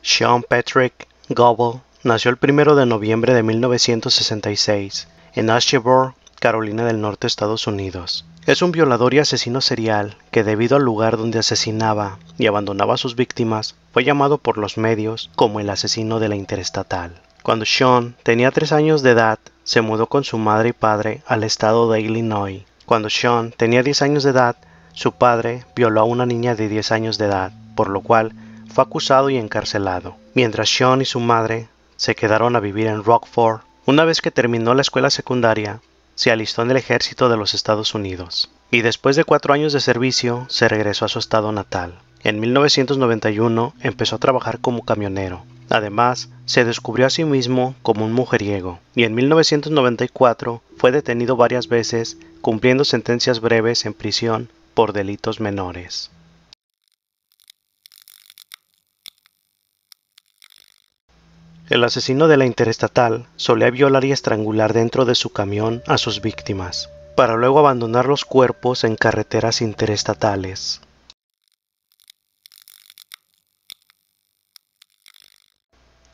Sean Patrick Goble nació el 1 de noviembre de 1966 en Asheboro, Carolina del Norte, Estados Unidos. Es un violador y asesino serial que debido al lugar donde asesinaba y abandonaba a sus víctimas, fue llamado por los medios como el asesino de la interestatal. Cuando Sean tenía 3 años de edad, se mudó con su madre y padre al estado de Illinois. Cuando Sean tenía 10 años de edad, su padre violó a una niña de 10 años de edad, por lo cual fue acusado y encarcelado, mientras Sean y su madre se quedaron a vivir en Rockford. Una vez que terminó la escuela secundaria, se alistó en el ejército de los Estados Unidos y después de cuatro años de servicio se regresó a su estado natal. En 1991 empezó a trabajar como camionero. Además, se descubrió a sí mismo como un mujeriego y en 1994 fue detenido varias veces cumpliendo sentencias breves en prisión por delitos menores. El asesino de la interestatal solía violar y estrangular dentro de su camión a sus víctimas, para luego abandonar los cuerpos en carreteras interestatales.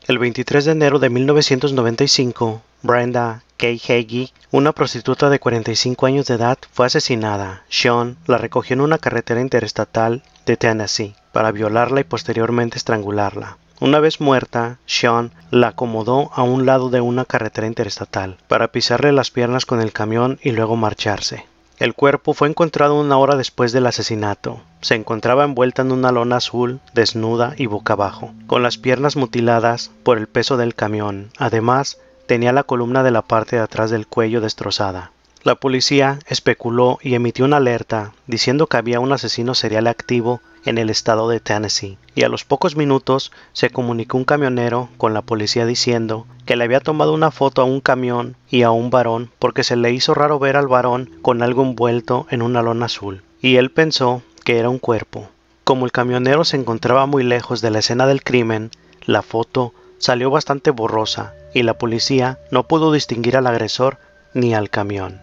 El 23 de enero de 1995, Brenda K. Hagee, una prostituta de 45 años de edad, fue asesinada. Sean la recogió en una carretera interestatal de Tennessee para violarla y posteriormente estrangularla. Una vez muerta, Sean la acomodó a un lado de una carretera interestatal para pisarle las piernas con el camión y luego marcharse. El cuerpo fue encontrado una hora después del asesinato. Se encontraba envuelta en una lona azul, desnuda y boca abajo, con las piernas mutiladas por el peso del camión. Además, tenía la columna de la parte de atrás del cuello destrozada. La policía especuló y emitió una alerta diciendo que había un asesino serial activo en el estado de Tennessee, y a los pocos minutos se comunicó un camionero con la policía diciendo que le había tomado una foto a un camión y a un varón porque se le hizo raro ver al varón con algo envuelto en una lona azul, y él pensó que era un cuerpo. Como el camionero se encontraba muy lejos de la escena del crimen, la foto salió bastante borrosa y la policía no pudo distinguir al agresor ni al camión.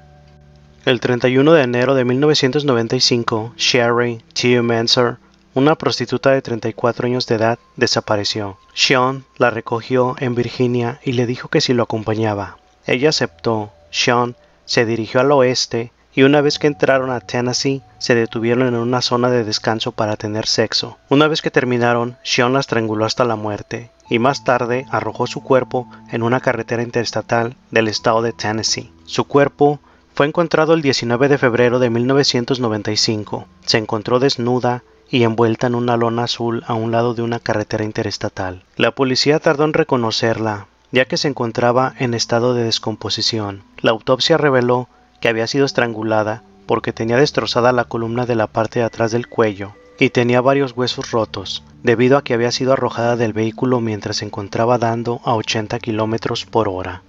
El 31 de enero de 1995, Sherry T. Manser una prostituta de 34 años de edad desapareció. Sean la recogió en Virginia y le dijo que si lo acompañaba. Ella aceptó. Sean se dirigió al oeste y una vez que entraron a Tennessee, se detuvieron en una zona de descanso para tener sexo. Una vez que terminaron, Sean la estranguló hasta la muerte y más tarde arrojó su cuerpo en una carretera interestatal del estado de Tennessee. Su cuerpo fue encontrado el 19 de febrero de 1995. Se encontró desnuda y envuelta en una lona azul a un lado de una carretera interestatal. La policía tardó en reconocerla, ya que se encontraba en estado de descomposición. La autopsia reveló que había sido estrangulada porque tenía destrozada la columna de la parte de atrás del cuello y tenía varios huesos rotos, debido a que había sido arrojada del vehículo mientras se encontraba dando a 80 km por hora.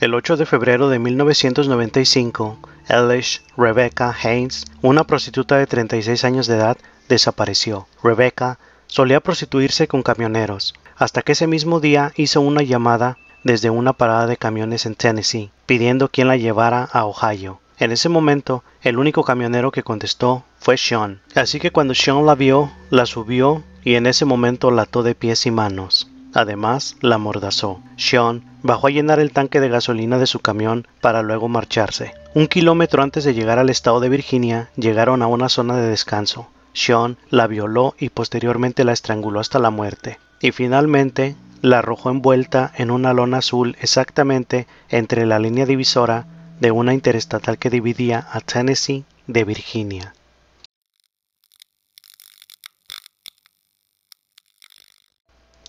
El 8 de febrero de 1995, Elish Rebecca Haynes, una prostituta de 36 años de edad, desapareció. Rebecca solía prostituirse con camioneros, hasta que ese mismo día hizo una llamada desde una parada de camiones en Tennessee, pidiendo quien la llevara a Ohio. En ese momento, el único camionero que contestó fue Sean. Así que cuando Sean la vio, la subió y en ese momento la ató de pies y manos. Además, la mordazó. Sean bajó a llenar el tanque de gasolina de su camión para luego marcharse. Un kilómetro antes de llegar al estado de Virginia, llegaron a una zona de descanso. Sean la violó y posteriormente la estranguló hasta la muerte. Y finalmente, la arrojó envuelta en una lona azul exactamente entre la línea divisora de una interestatal que dividía a Tennessee de Virginia.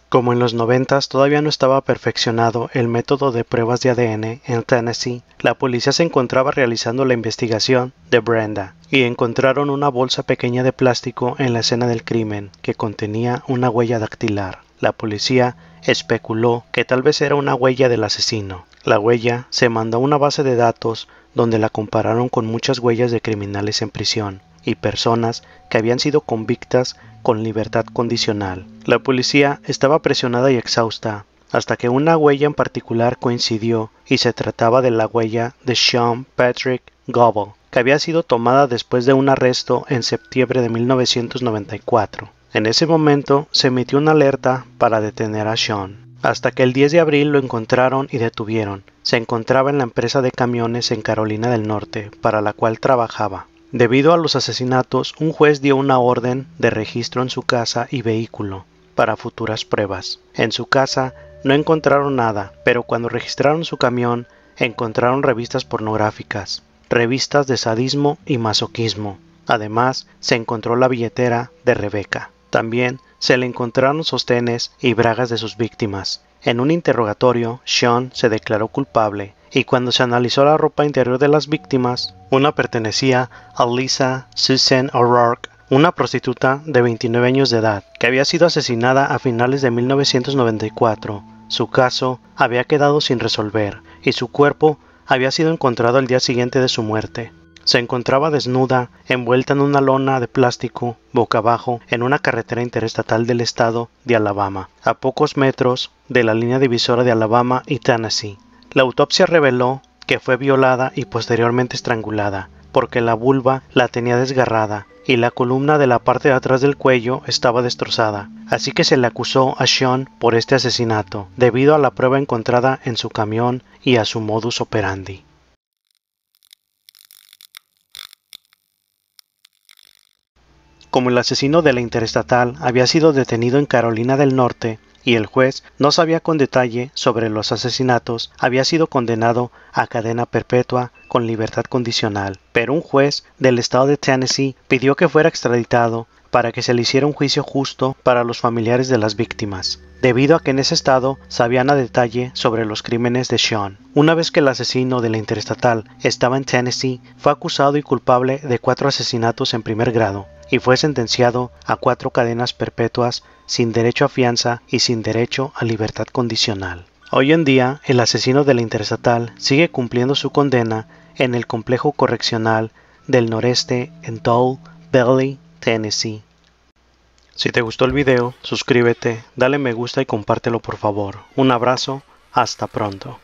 Como en los 90 todavía no estaba perfeccionado el método de pruebas de ADN en Tennessee, la policía se encontraba realizando la investigación de Brenda y encontraron una bolsa pequeña de plástico en la escena del crimen que contenía una huella dactilar. La policía especuló que tal vez era una huella del asesino. La huella se mandó a una base de datos donde la compararon con muchas huellas de criminales en prisión y personas que habían sido convictas con libertad condicional. La policía estaba presionada y exhausta hasta que una huella en particular coincidió y se trataba de la huella de Sean Patrick Goble, que había sido tomada después de un arresto en septiembre de 1994. En ese momento se emitió una alerta para detener a Sean hasta que el 10 de abril lo encontraron y detuvieron. Se encontraba en la empresa de camiones en Carolina del Norte, para la cual trabajaba. Debido a los asesinatos, un juez dio una orden de registro en su casa y vehículo para futuras pruebas. En su casa no encontraron nada, pero cuando registraron su camión, encontraron revistas pornográficas, revistas de sadismo y masoquismo. Además, se encontró la billetera de Rebeca. También se le encontraron sostenes y bragas de sus víctimas. En un interrogatorio, Sean se declaró culpable y cuando se analizó la ropa interior de las víctimas, una pertenecía a Lisa Susan O'Rourke, una prostituta de 29 años de edad, que había sido asesinada a finales de 1994. Su caso había quedado sin resolver y su cuerpo había sido encontrado el día siguiente de su muerte se encontraba desnuda, envuelta en una lona de plástico, boca abajo, en una carretera interestatal del estado de Alabama, a pocos metros de la línea divisora de Alabama y Tennessee. La autopsia reveló que fue violada y posteriormente estrangulada, porque la vulva la tenía desgarrada y la columna de la parte de atrás del cuello estaba destrozada, así que se le acusó a Sean por este asesinato, debido a la prueba encontrada en su camión y a su modus operandi. como el asesino de la interestatal había sido detenido en Carolina del Norte y el juez no sabía con detalle sobre los asesinatos, había sido condenado a cadena perpetua con libertad condicional. Pero un juez del estado de Tennessee pidió que fuera extraditado para que se le hiciera un juicio justo para los familiares de las víctimas, debido a que en ese estado sabían a detalle sobre los crímenes de Sean. Una vez que el asesino de la interestatal estaba en Tennessee, fue acusado y culpable de cuatro asesinatos en primer grado, y fue sentenciado a cuatro cadenas perpetuas sin derecho a fianza y sin derecho a libertad condicional. Hoy en día, el asesino de la interestatal sigue cumpliendo su condena en el complejo correccional del noreste en Toll Valley, Tennessee. Si te gustó el video, suscríbete, dale me gusta y compártelo por favor. Un abrazo, hasta pronto.